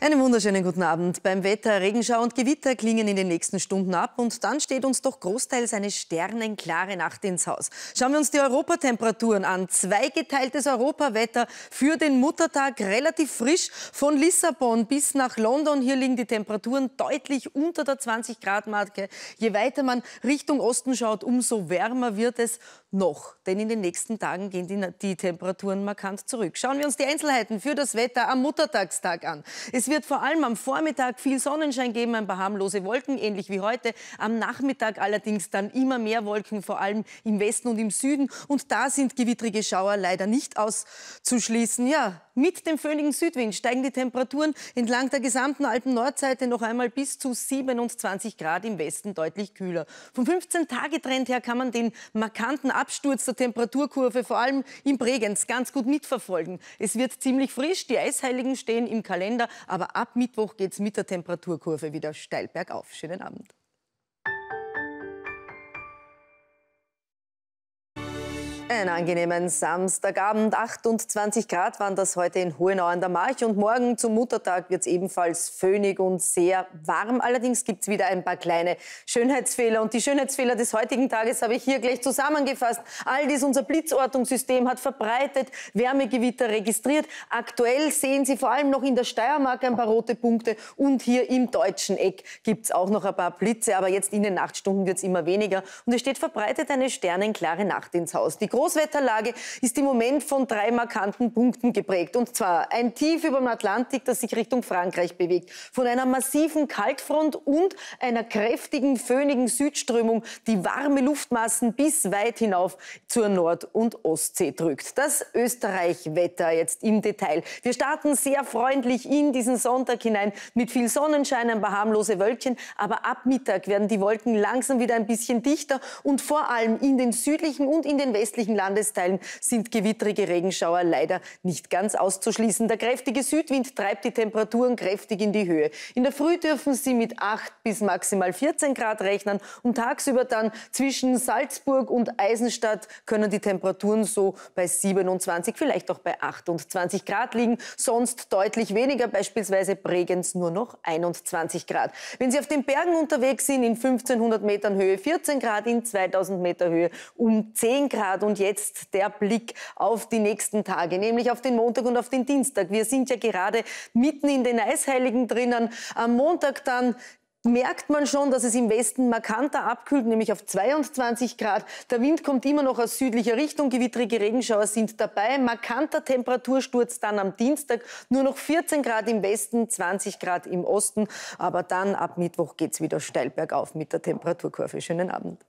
Einen wunderschönen guten Abend. Beim Wetter, Regenschau und Gewitter klingen in den nächsten Stunden ab und dann steht uns doch großteils eine sternenklare Nacht ins Haus. Schauen wir uns die Europatemperaturen an. Zweigeteiltes Europawetter für den Muttertag relativ frisch von Lissabon bis nach London. Hier liegen die Temperaturen deutlich unter der 20 Grad Marke. Je weiter man Richtung Osten schaut, umso wärmer wird es noch. Denn in den nächsten Tagen gehen die, die Temperaturen markant zurück. Schauen wir uns die Einzelheiten für das Wetter am Muttertagstag an. Es es wird vor allem am Vormittag viel Sonnenschein geben, ein paar harmlose Wolken, ähnlich wie heute. Am Nachmittag allerdings dann immer mehr Wolken, vor allem im Westen und im Süden. Und da sind gewittrige Schauer leider nicht auszuschließen. Ja, mit dem föhnigen Südwind steigen die Temperaturen entlang der gesamten Alpen-Nordseite noch einmal bis zu 27 Grad, im Westen deutlich kühler. Vom 15-Tage-Trend her kann man den markanten Absturz der Temperaturkurve vor allem in Bregenz ganz gut mitverfolgen. Es wird ziemlich frisch, die Eisheiligen stehen im Kalender, aber ab Mittwoch geht es mit der Temperaturkurve wieder steil bergauf. Schönen Abend. Einen angenehmen Samstagabend. 28 Grad waren das heute in Hohenau an der March. Und morgen zum Muttertag wird es ebenfalls föhnig und sehr warm. Allerdings gibt es wieder ein paar kleine Schönheitsfehler. Und die Schönheitsfehler des heutigen Tages habe ich hier gleich zusammengefasst. All dies unser Blitzortungssystem hat verbreitet, Wärmegewitter registriert. Aktuell sehen Sie vor allem noch in der Steiermark ein paar rote Punkte. Und hier im deutschen Eck gibt es auch noch ein paar Blitze. Aber jetzt in den Nachtstunden wird es immer weniger. Und es steht verbreitet eine sternenklare Nacht ins Haus. Die Großwetterlage ist im Moment von drei markanten Punkten geprägt. Und zwar ein Tief über dem Atlantik, das sich Richtung Frankreich bewegt, von einer massiven Kaltfront und einer kräftigen, föhnigen Südströmung, die warme Luftmassen bis weit hinauf zur Nord- und Ostsee drückt. Das Österreich-Wetter jetzt im Detail. Wir starten sehr freundlich in diesen Sonntag hinein mit viel Sonnenschein, ein paar harmlose Wölkchen, aber ab Mittag werden die Wolken langsam wieder ein bisschen dichter und vor allem in den südlichen und in den westlichen südlichen Landesteilen sind gewittrige Regenschauer leider nicht ganz auszuschließen. Der kräftige Südwind treibt die Temperaturen kräftig in die Höhe. In der Früh dürfen Sie mit 8 bis maximal 14 Grad rechnen und tagsüber dann zwischen Salzburg und Eisenstadt können die Temperaturen so bei 27, vielleicht auch bei 28 Grad liegen, sonst deutlich weniger, beispielsweise Bregenz nur noch 21 Grad. Wenn Sie auf den Bergen unterwegs sind, in 1500 Metern Höhe 14 Grad, in 2000 Meter Höhe um 10 Grad und und jetzt der Blick auf die nächsten Tage, nämlich auf den Montag und auf den Dienstag. Wir sind ja gerade mitten in den Eisheiligen drinnen. Am Montag dann merkt man schon, dass es im Westen markanter abkühlt, nämlich auf 22 Grad. Der Wind kommt immer noch aus südlicher Richtung, gewittrige Regenschauer sind dabei. Markanter Temperatursturz dann am Dienstag, nur noch 14 Grad im Westen, 20 Grad im Osten. Aber dann ab Mittwoch geht es wieder steil bergauf mit der Temperaturkurve. Schönen Abend.